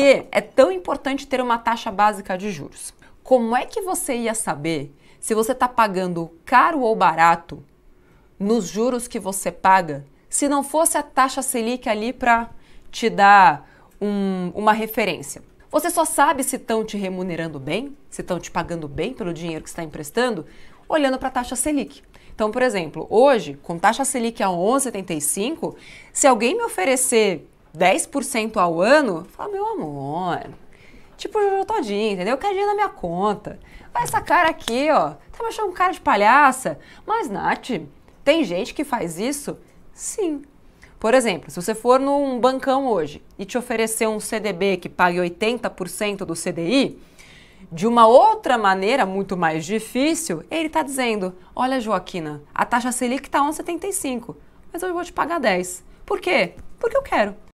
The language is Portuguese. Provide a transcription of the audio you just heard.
que é tão importante ter uma taxa básica de juros? Como é que você ia saber se você está pagando caro ou barato nos juros que você paga se não fosse a taxa Selic ali para te dar um, uma referência? Você só sabe se estão te remunerando bem, se estão te pagando bem pelo dinheiro que está emprestando, olhando para a taxa Selic. Então, por exemplo, hoje, com taxa Selic a 11,75, se alguém me oferecer 10% ao ano, fala, meu amor, tipo Jojo todinho, entendeu? quero dinheiro na minha conta. Olha essa cara aqui, ó, tá me achando um cara de palhaça. Mas, Nath, tem gente que faz isso? Sim. Por exemplo, se você for num bancão hoje e te oferecer um CDB que pague 80% do CDI, de uma outra maneira muito mais difícil, ele está dizendo: Olha, Joaquina, a taxa Selic está 1,75, mas eu vou te pagar 10. Por quê? Porque eu quero.